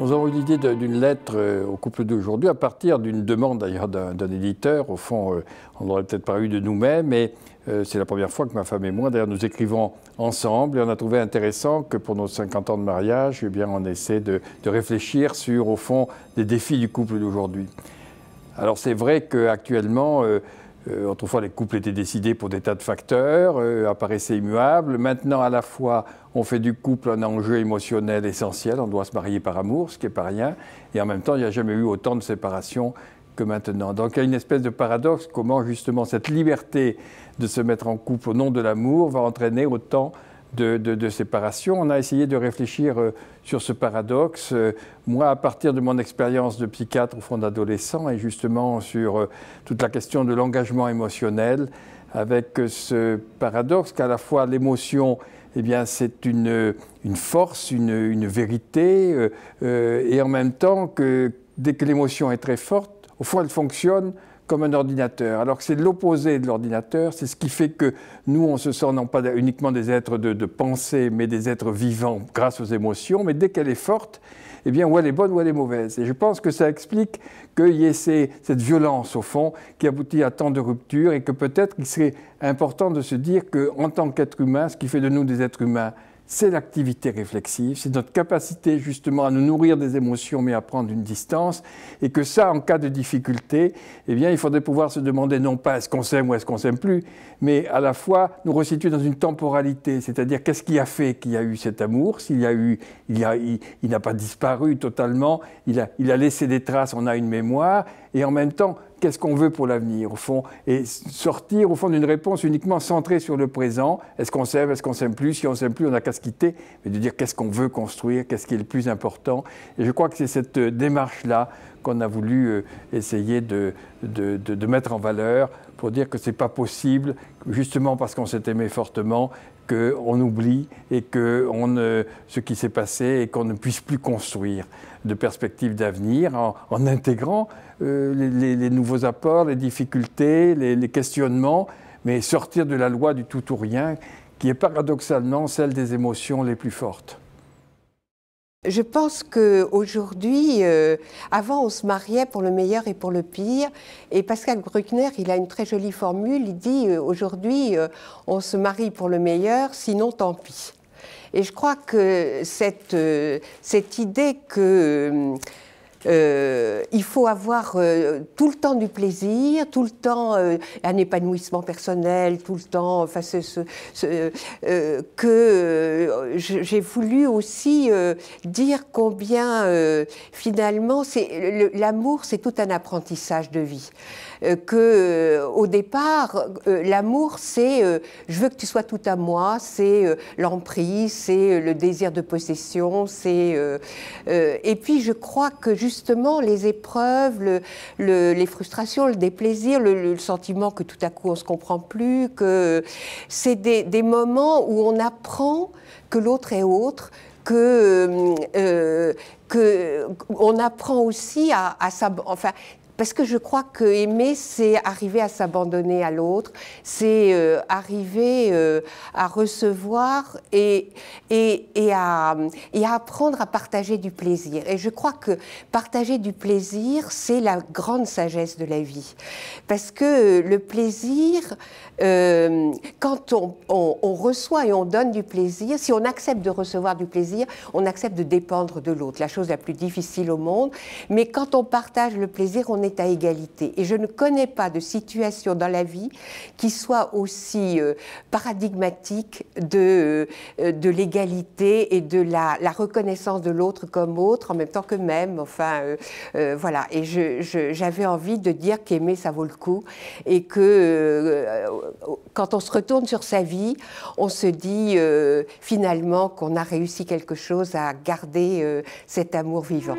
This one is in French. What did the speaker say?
Nous avons eu l'idée d'une lettre euh, au couple d'aujourd'hui à partir d'une demande d'ailleurs d'un éditeur. Au fond, euh, on n'aurait peut-être pas eu de nous-mêmes, mais euh, c'est la première fois que ma femme et moi, d'ailleurs, nous écrivons ensemble et on a trouvé intéressant que pour nos 50 ans de mariage, eh bien, on essaie de, de réfléchir sur, au fond, des défis du couple d'aujourd'hui. Alors c'est vrai qu'actuellement, euh, autrefois, les couples étaient décidés pour des tas de facteurs, euh, apparaissaient immuables. Maintenant, à la fois, on fait du couple un enjeu émotionnel essentiel, on doit se marier par amour, ce qui n'est pas rien, et en même temps, il n'y a jamais eu autant de séparation que maintenant. Donc il y a une espèce de paradoxe, comment justement cette liberté de se mettre en couple au nom de l'amour va entraîner autant de, séparation. On a essayé de réfléchir euh, sur ce paradoxe. Euh, moi, à partir de mon expérience de psychiatre au fond d'adolescent et justement sur euh, toute la question de l'engagement émotionnel, avec ce paradoxe qu'à la fois l'émotion, eh bien, c'est une, force, une vérité, et en même temps que dès que l'émotion est très forte, au fond, elle fonctionne comme un ordinateur, alors que c'est l'opposé de l'ordinateur, c'est ce qui fait que nous, on se sent non pas uniquement des êtres de, pensée, mais des êtres vivants grâce aux émotions, mais dès qu'elle est forte, eh bien, ou elle est bonne ou elle est mauvaise. Et je pense que ça explique qu'il y ait cette violence, au fond, qui aboutit à tant de ruptures et que peut-être qu'il serait important de se dire qu'en tant qu'être humain, ce qui fait de nous des êtres humains, c'est l'activité réflexive, c'est notre capacité justement à nous nourrir des émotions mais à prendre une distance, et que ça, en cas de difficulté, eh bien, il faudrait pouvoir se demander non pas est-ce qu'on s'aime ou est-ce qu'on s'aime plus, mais à la fois nous resituer dans une temporalité, c'est-à-dire qu'est-ce qui a fait qu'il y a eu cet amour, s'il y a eu, il n'a il, pas disparu totalement, il a, il a laissé des traces, on a une mémoire, et en même temps, qu'est-ce qu'on veut pour l'avenir, au fond, et sortir, au fond, d'une réponse uniquement centrée sur le présent. Est-ce qu'on s'aime, est-ce qu'on s'aime plus Si on s'aime plus, on n'a qu'à se quitter, mais de dire qu'est-ce qu'on veut construire, qu'est-ce qui est le plus important. Et je crois que c'est cette euh, démarche-là qu'on a voulu euh, essayer de mettre en valeur pour dire que ce n'est pas possible, justement parce qu'on s'est aimé fortement, qu'on oublie et que ce qui s'est passé et qu'on ne puisse plus construire de perspectives d'avenir en, intégrant euh, les, nouveaux apports, les difficultés, les, questionnements, mais sortir de la loi du tout ou rien, qui est paradoxalement celle des émotions les plus fortes. Je pense qu'aujourd'hui, euh, avant on se mariait pour le meilleur et pour le pire, et Pascal Bruckner, il a une très jolie formule, il dit euh, aujourd'hui euh, on se marie pour le meilleur, sinon tant pis. Et je crois que cette, euh, cette idée que euh, il faut avoir euh, tout le temps du plaisir, tout le temps euh, un épanouissement personnel, tout le temps. Enfin, ce, que j'ai voulu aussi dire combien finalement c'est l'amour, c'est tout un apprentissage de vie. que au départ, l'amour, c'est je veux que tu sois tout à moi, c'est l'emprise, c'est le désir de possession, c'est et puis je crois que justement les épreuves, les frustrations, le déplaisir, le, sentiment que tout à coup on ne se comprend plus, que c'est des, moments où on apprend que l'autre est autre, que, euh, euh, on apprend aussi à, à enfin parce que je crois que aimer, c'est arriver à s'abandonner à l'autre, c'est euh, arriver euh, à recevoir et, et, et, à, et à apprendre à partager du plaisir. Et je crois que partager du plaisir, c'est la grande sagesse de la vie. Parce que le plaisir, euh, quand on, reçoit et on donne du plaisir, si on accepte de recevoir du plaisir, on accepte de dépendre de l'autre, la chose la plus difficile au monde. Mais quand on partage le plaisir, on est à égalité. Et je ne connais pas de situation dans la vie qui soit aussi euh, paradigmatique de, euh, de l'égalité et de la, reconnaissance de l'autre comme autre, en même temps que même. Enfin, euh, voilà. Et j'avais envie de dire qu'aimer, ça vaut le coup. Et que quand on se retrouve sur sa vie, on se dit euh, finalement qu'on a réussi quelque chose à garder euh, cet amour vivant.